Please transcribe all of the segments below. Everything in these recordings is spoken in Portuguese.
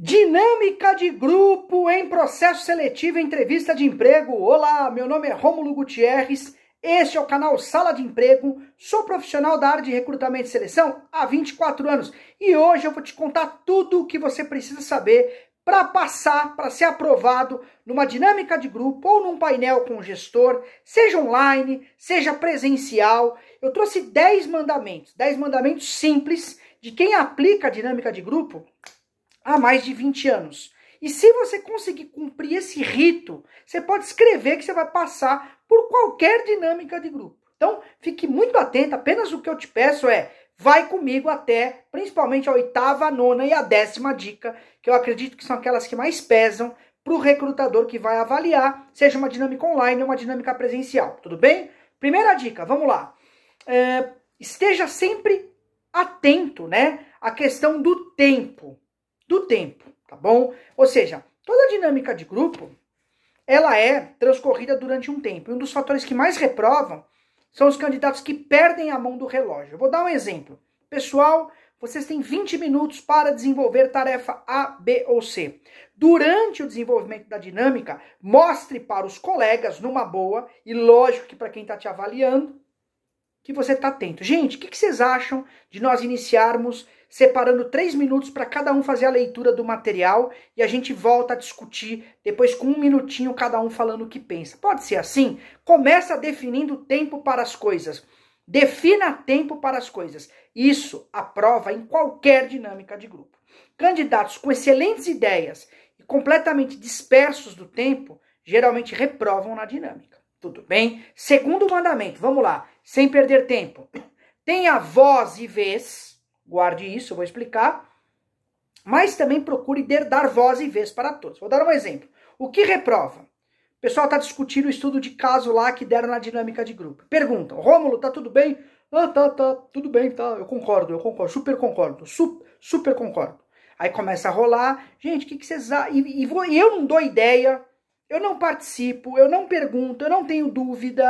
Dinâmica de grupo em processo seletivo entrevista de emprego. Olá, meu nome é Rômulo Gutierrez. Este é o canal Sala de Emprego. Sou profissional da área de recrutamento e seleção há 24 anos e hoje eu vou te contar tudo o que você precisa saber para passar, para ser aprovado numa dinâmica de grupo ou num painel com o gestor, seja online, seja presencial. Eu trouxe 10 mandamentos, 10 mandamentos simples de quem aplica a dinâmica de grupo há mais de 20 anos. E se você conseguir cumprir esse rito, você pode escrever que você vai passar por qualquer dinâmica de grupo. Então, fique muito atento, apenas o que eu te peço é vai comigo até principalmente a oitava, a nona e a décima dica, que eu acredito que são aquelas que mais pesam para o recrutador que vai avaliar, seja uma dinâmica online ou uma dinâmica presencial, tudo bem? Primeira dica, vamos lá. É, esteja sempre atento, né? A questão do tempo do tempo, tá bom? Ou seja, toda a dinâmica de grupo, ela é transcorrida durante um tempo. E um dos fatores que mais reprovam são os candidatos que perdem a mão do relógio. Eu vou dar um exemplo. Pessoal, vocês têm 20 minutos para desenvolver tarefa A, B ou C. Durante o desenvolvimento da dinâmica, mostre para os colegas, numa boa, e lógico que para quem está te avaliando, que você está atento. Gente, o que, que vocês acham de nós iniciarmos separando três minutos para cada um fazer a leitura do material e a gente volta a discutir depois com um minutinho cada um falando o que pensa. Pode ser assim? Começa definindo tempo para as coisas. Defina tempo para as coisas. Isso aprova em qualquer dinâmica de grupo. Candidatos com excelentes ideias e completamente dispersos do tempo geralmente reprovam na dinâmica. Tudo bem? Segundo mandamento, vamos lá sem perder tempo. Tenha voz e vez, guarde isso, eu vou explicar, mas também procure dar voz e vez para todos. Vou dar um exemplo. O que reprova? O pessoal está discutindo o estudo de caso lá que deram na dinâmica de grupo. Pergunta: Rômulo, tá tudo bem? Ah, tá, tá, tudo bem, tá, eu concordo, eu concordo, super concordo, super, super concordo. Aí começa a rolar, gente, o que, que vocês... E, e vou, eu não dou ideia, eu não participo, eu não pergunto, eu não tenho dúvida.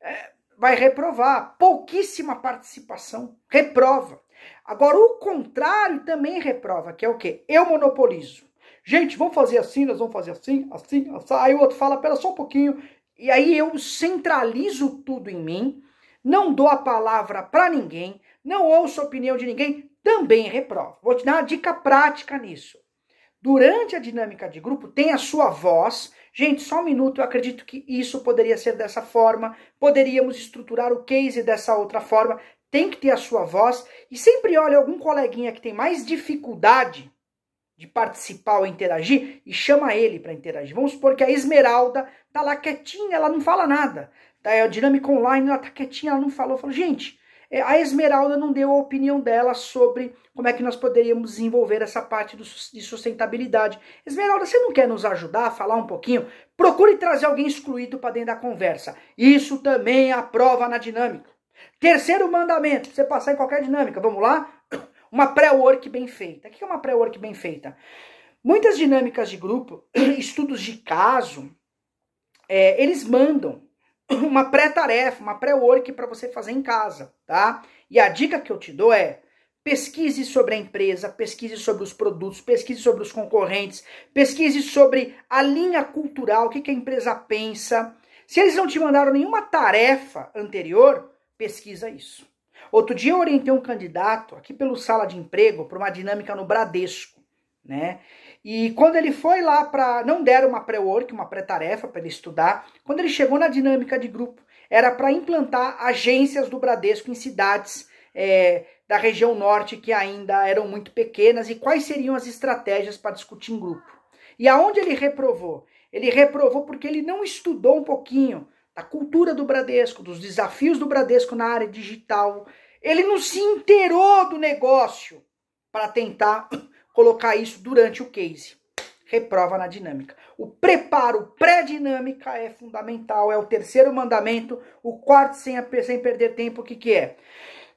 É, vai reprovar. Pouquíssima participação, reprova. Agora, o contrário também reprova, que é o quê? Eu monopolizo. Gente, vamos fazer assim, nós vamos fazer assim, assim, assim. Aí o outro fala, pera só um pouquinho. E aí eu centralizo tudo em mim, não dou a palavra para ninguém, não ouço a opinião de ninguém, também reprova. Vou te dar uma dica prática nisso. Durante a dinâmica de grupo, tem a sua voz, Gente, só um minuto, eu acredito que isso poderia ser dessa forma, poderíamos estruturar o case dessa outra forma, tem que ter a sua voz e sempre olha algum coleguinha que tem mais dificuldade de participar ou interagir e chama ele para interagir. Vamos supor que a Esmeralda tá lá quietinha, ela não fala nada. Tá, a dinâmica online, ela tá quietinha, ela não falou. Falou, gente, é, a Esmeralda não deu a opinião dela sobre como é que nós poderíamos desenvolver essa parte de sustentabilidade. Esmeralda, você não quer nos ajudar a falar um pouquinho? Procure trazer alguém excluído para dentro da conversa. Isso também é aprova na dinâmica. Terceiro mandamento, você passar em qualquer dinâmica, vamos lá? Uma pré-work bem feita. O que é uma pré-work bem feita? Muitas dinâmicas de grupo, estudos de caso, é, eles mandam uma pré-tarefa, uma pré-work para você fazer em casa, tá? E a dica que eu te dou é pesquise sobre a empresa, pesquise sobre os produtos, pesquise sobre os concorrentes, pesquise sobre a linha cultural, o que, que a empresa pensa. Se eles não te mandaram nenhuma tarefa anterior, pesquisa isso. Outro dia eu orientei um candidato aqui pelo sala de emprego para uma dinâmica no Bradesco, né? E quando ele foi lá para. Não deram uma pré-work, uma pré-tarefa para ele estudar. Quando ele chegou na dinâmica de grupo, era para implantar agências do Bradesco em cidades é, da região norte que ainda eram muito pequenas e quais seriam as estratégias para discutir em grupo. E aonde ele reprovou? Ele reprovou porque ele não estudou um pouquinho da cultura do Bradesco, dos desafios do Bradesco na área digital. Ele não se inteirou do negócio para tentar colocar isso durante o case. Reprova na dinâmica. O preparo pré-dinâmica é fundamental, é o terceiro mandamento, o quarto sem, sem perder tempo, o que, que é?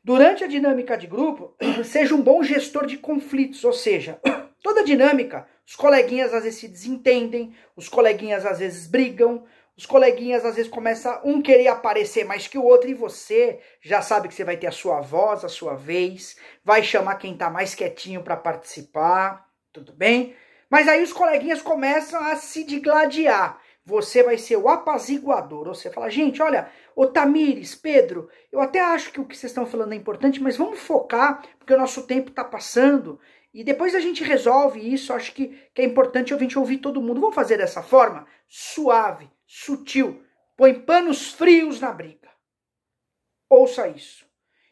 Durante a dinâmica de grupo, seja um bom gestor de conflitos, ou seja, toda dinâmica, os coleguinhas às vezes se desentendem, os coleguinhas às vezes brigam, os coleguinhas às vezes começa um querer aparecer mais que o outro e você já sabe que você vai ter a sua voz, a sua vez, vai chamar quem tá mais quietinho para participar, tudo bem? Mas aí os coleguinhas começam a se digladiar. Você vai ser o apaziguador. você fala, gente, olha, Otamires, Pedro, eu até acho que o que vocês estão falando é importante, mas vamos focar, porque o nosso tempo está passando. E depois a gente resolve isso. Acho que, que é importante a gente ouvir todo mundo. Vamos fazer dessa forma? Suave sutil, põe panos frios na briga. Ouça isso.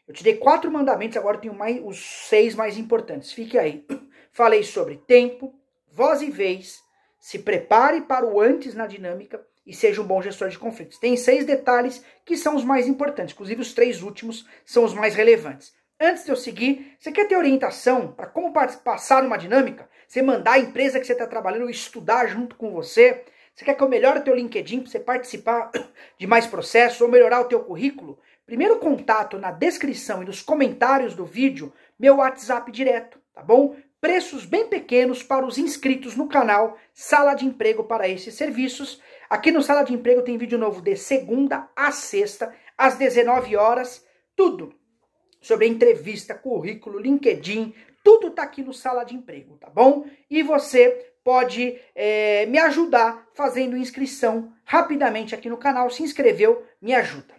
Eu te dei quatro mandamentos, agora tenho mais, os seis mais importantes. Fique aí. Falei sobre tempo, voz e vez, se prepare para o antes na dinâmica e seja um bom gestor de conflitos. Tem seis detalhes que são os mais importantes, inclusive os três últimos são os mais relevantes. Antes de eu seguir, você quer ter orientação para como passar numa dinâmica? Você mandar a empresa que você está trabalhando estudar junto com você? Você quer que eu melhore o teu LinkedIn para você participar de mais processos ou melhorar o teu currículo? Primeiro contato na descrição e nos comentários do vídeo, meu WhatsApp direto, tá bom? Preços bem pequenos para os inscritos no canal Sala de Emprego para esses serviços. Aqui no Sala de Emprego tem vídeo novo de segunda a sexta, às 19 horas, tudo sobre entrevista, currículo, LinkedIn, tudo tá aqui no Sala de Emprego, tá bom? E você pode é, me ajudar fazendo inscrição rapidamente aqui no canal. Se inscreveu, me ajuda.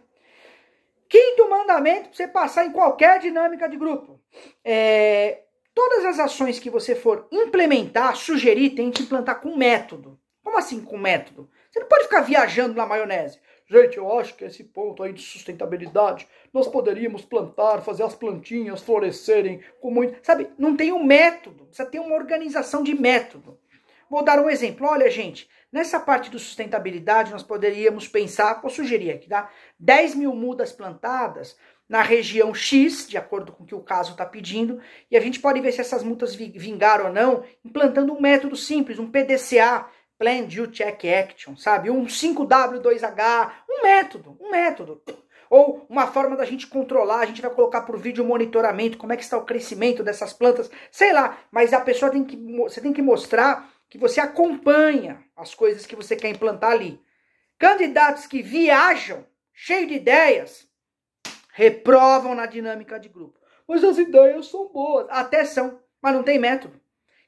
Quinto mandamento para você passar em qualquer dinâmica de grupo. É, todas as ações que você for implementar, sugerir, tente implantar com método. Como assim com método? Você não pode ficar viajando na maionese. Gente, eu acho que esse ponto aí de sustentabilidade, nós poderíamos plantar, fazer as plantinhas florescerem com muito. Sabe, não tem um método, precisa ter uma organização de método. Vou dar um exemplo. Olha, gente, nessa parte do sustentabilidade, nós poderíamos pensar, vou sugerir aqui, tá? 10 mil mudas plantadas na região X, de acordo com o que o caso está pedindo, e a gente pode ver se essas multas vingaram ou não, implantando um método simples, um PDCA, Plan, Do, Check, Action, sabe? Um 5W2H, um método, um método. Ou uma forma da gente controlar, a gente vai colocar por vídeo monitoramento, como é que está o crescimento dessas plantas, sei lá, mas a pessoa tem que, você tem que mostrar que você acompanha as coisas que você quer implantar ali. Candidatos que viajam, cheio de ideias, reprovam na dinâmica de grupo. Mas as ideias são boas, até são, mas não tem método.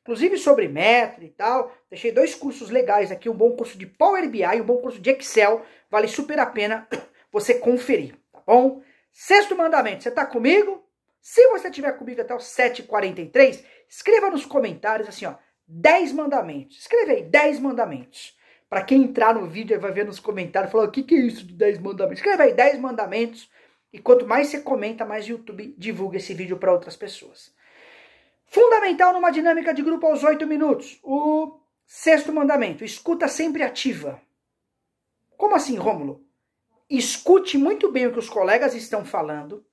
Inclusive sobre método e tal, deixei dois cursos legais aqui, um bom curso de Power BI e um bom curso de Excel, vale super a pena você conferir, tá bom? Sexto mandamento, você tá comigo? Se você estiver comigo até o 7h43, escreva nos comentários assim, ó, 10 mandamentos. Escreve aí, 10 mandamentos. Para quem entrar no vídeo vai ver nos comentários, falar o que, que é isso de 10 mandamentos. Escreve aí 10 mandamentos e quanto mais você comenta, mais o YouTube divulga esse vídeo para outras pessoas. Fundamental numa dinâmica de grupo aos 8 minutos. O sexto mandamento, escuta sempre ativa. Como assim, Rômulo? Escute muito bem o que os colegas estão falando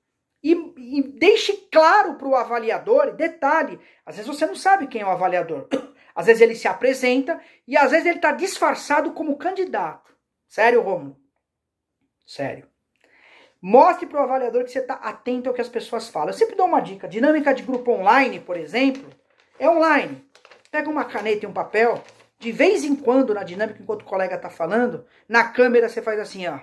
e, e deixe claro para o avaliador, detalhe, às vezes você não sabe quem é o avaliador. Às vezes ele se apresenta e às vezes ele está disfarçado como candidato. Sério, Romulo? Sério. Mostre para o avaliador que você está atento ao que as pessoas falam. Eu sempre dou uma dica. Dinâmica de grupo online, por exemplo, é online. Pega uma caneta e um papel. De vez em quando, na dinâmica, enquanto o colega está falando, na câmera você faz assim, ó.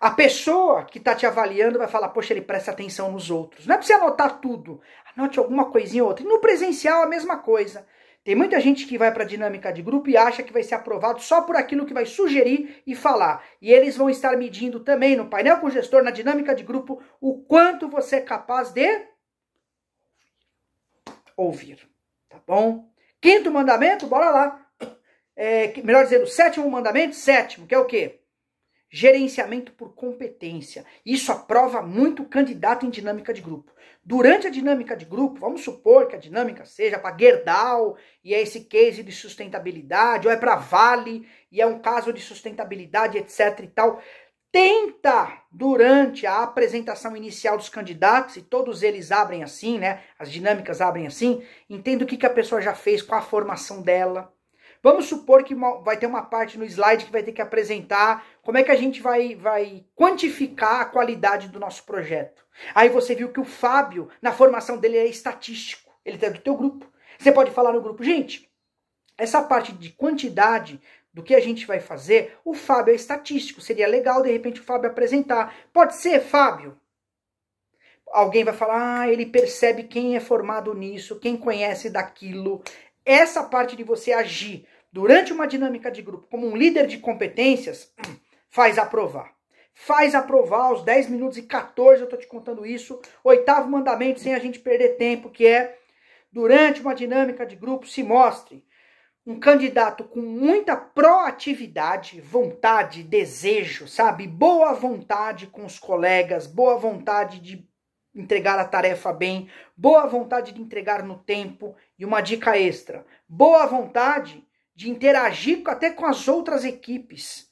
A pessoa que está te avaliando vai falar, poxa, ele presta atenção nos outros. Não é para você anotar tudo. Anote alguma coisinha ou outra. E no presencial a mesma coisa. Tem muita gente que vai para a dinâmica de grupo e acha que vai ser aprovado só por aquilo que vai sugerir e falar. E eles vão estar medindo também no painel com o gestor, na dinâmica de grupo, o quanto você é capaz de ouvir. Tá bom? Quinto mandamento, bora lá. É, melhor dizendo, sétimo mandamento, sétimo, que é o quê? gerenciamento por competência. Isso aprova muito o candidato em dinâmica de grupo. Durante a dinâmica de grupo, vamos supor que a dinâmica seja para Gerdau e é esse case de sustentabilidade, ou é para Vale e é um caso de sustentabilidade, etc e tal. Tenta, durante a apresentação inicial dos candidatos, e todos eles abrem assim, né? As dinâmicas abrem assim, entenda o que, que a pessoa já fez com a formação dela, Vamos supor que vai ter uma parte no slide que vai ter que apresentar como é que a gente vai, vai quantificar a qualidade do nosso projeto. Aí você viu que o Fábio, na formação dele, é estatístico. Ele está do teu grupo. Você pode falar no grupo, gente, essa parte de quantidade do que a gente vai fazer, o Fábio é estatístico. Seria legal, de repente, o Fábio apresentar. Pode ser, Fábio? Alguém vai falar, ah, ele percebe quem é formado nisso, quem conhece daquilo, essa parte de você agir durante uma dinâmica de grupo como um líder de competências faz aprovar. Faz aprovar aos 10 minutos e 14, eu estou te contando isso. Oitavo mandamento, sem a gente perder tempo, que é durante uma dinâmica de grupo, se mostre um candidato com muita proatividade, vontade, desejo, sabe? Boa vontade com os colegas, boa vontade de entregar a tarefa bem, boa vontade de entregar no tempo e uma dica extra, boa vontade de interagir até com as outras equipes.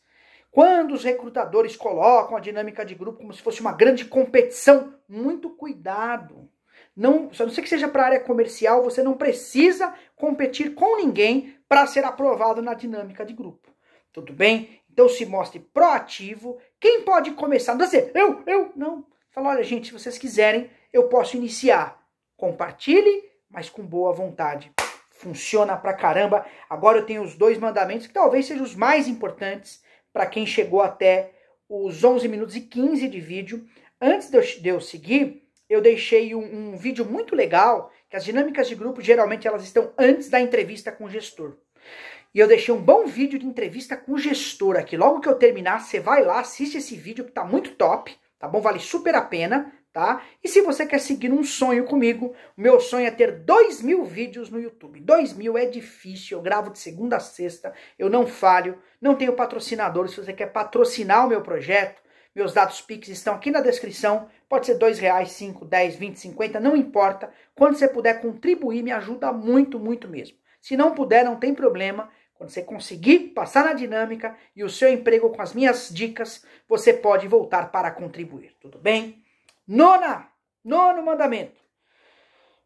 Quando os recrutadores colocam a dinâmica de grupo como se fosse uma grande competição, muito cuidado. Não, a não ser que seja para a área comercial, você não precisa competir com ninguém para ser aprovado na dinâmica de grupo. Tudo bem? Então se mostre proativo. Quem pode começar? Não sei, eu, eu, não. Fala, olha gente, se vocês quiserem, eu posso iniciar. Compartilhe, mas com boa vontade. Funciona pra caramba. Agora eu tenho os dois mandamentos que talvez sejam os mais importantes para quem chegou até os 11 minutos e 15 de vídeo. Antes de eu seguir, eu deixei um, um vídeo muito legal, que as dinâmicas de grupo geralmente elas estão antes da entrevista com o gestor. E eu deixei um bom vídeo de entrevista com o gestor aqui. Logo que eu terminar, você vai lá, assiste esse vídeo que está muito top tá bom? Vale super a pena, tá? E se você quer seguir um sonho comigo, meu sonho é ter dois mil vídeos no YouTube. Dois mil é difícil, eu gravo de segunda a sexta, eu não falho, não tenho patrocinador. Se você quer patrocinar o meu projeto, meus dados Pix estão aqui na descrição. Pode ser dois reais, cinco, dez, vinte, cinquenta, não importa. Quando você puder contribuir, me ajuda muito, muito mesmo. Se não puder, não tem problema. Quando você conseguir passar na dinâmica e o seu emprego com as minhas dicas, você pode voltar para contribuir, tudo bem? Nona, nono mandamento.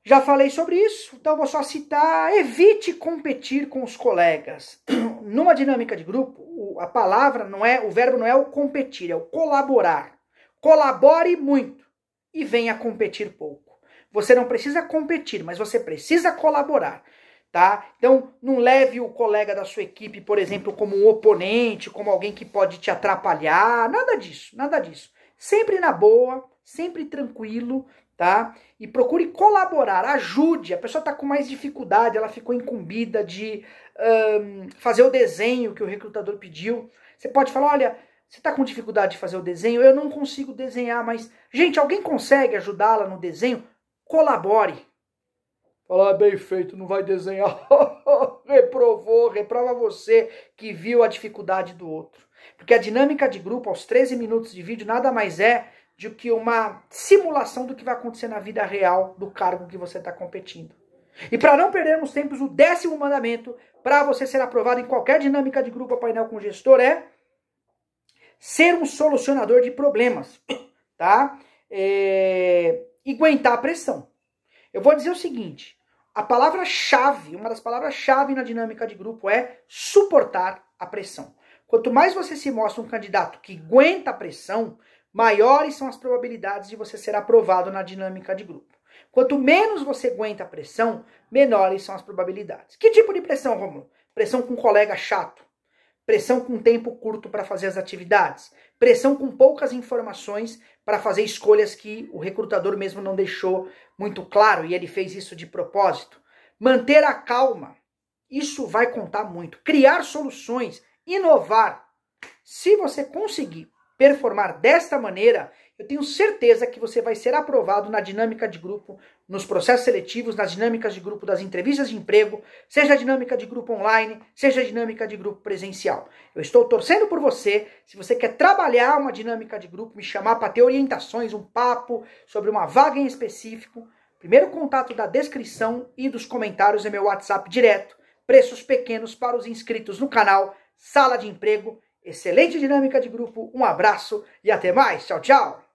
Já falei sobre isso, então vou só citar: evite competir com os colegas. Numa dinâmica de grupo, a palavra não é, o verbo não é o competir, é o colaborar. Colabore muito e venha competir pouco. Você não precisa competir, mas você precisa colaborar tá? Então, não leve o colega da sua equipe, por exemplo, como um oponente, como alguém que pode te atrapalhar, nada disso, nada disso. Sempre na boa, sempre tranquilo, tá? E procure colaborar, ajude. A pessoa está com mais dificuldade, ela ficou incumbida de um, fazer o desenho que o recrutador pediu. Você pode falar, olha, você está com dificuldade de fazer o desenho, eu não consigo desenhar, mas gente, alguém consegue ajudá-la no desenho? Colabore, Falar, ah, bem feito, não vai desenhar. Reprovou, reprova você que viu a dificuldade do outro. Porque a dinâmica de grupo, aos 13 minutos de vídeo, nada mais é do que uma simulação do que vai acontecer na vida real do cargo que você está competindo. E para não perdermos tempos, o décimo mandamento para você ser aprovado em qualquer dinâmica de grupo ou painel com gestor é ser um solucionador de problemas, tá? É, e aguentar a pressão. Eu vou dizer o seguinte: a palavra-chave, uma das palavras-chave na dinâmica de grupo é suportar a pressão. Quanto mais você se mostra um candidato que aguenta a pressão, maiores são as probabilidades de você ser aprovado na dinâmica de grupo. Quanto menos você aguenta a pressão, menores são as probabilidades. Que tipo de pressão, Romulo? Pressão com um colega chato, pressão com tempo curto para fazer as atividades, pressão com poucas informações para fazer escolhas que o recrutador mesmo não deixou muito claro e ele fez isso de propósito. Manter a calma, isso vai contar muito. Criar soluções, inovar. Se você conseguir performar desta maneira, eu tenho certeza que você vai ser aprovado na dinâmica de grupo, nos processos seletivos, nas dinâmicas de grupo das entrevistas de emprego, seja a dinâmica de grupo online, seja a dinâmica de grupo presencial. Eu estou torcendo por você. Se você quer trabalhar uma dinâmica de grupo, me chamar para ter orientações, um papo sobre uma vaga em específico, primeiro contato da descrição e dos comentários é meu WhatsApp direto. Preços pequenos para os inscritos no canal Sala de Emprego. Excelente dinâmica de grupo, um abraço e até mais. Tchau, tchau!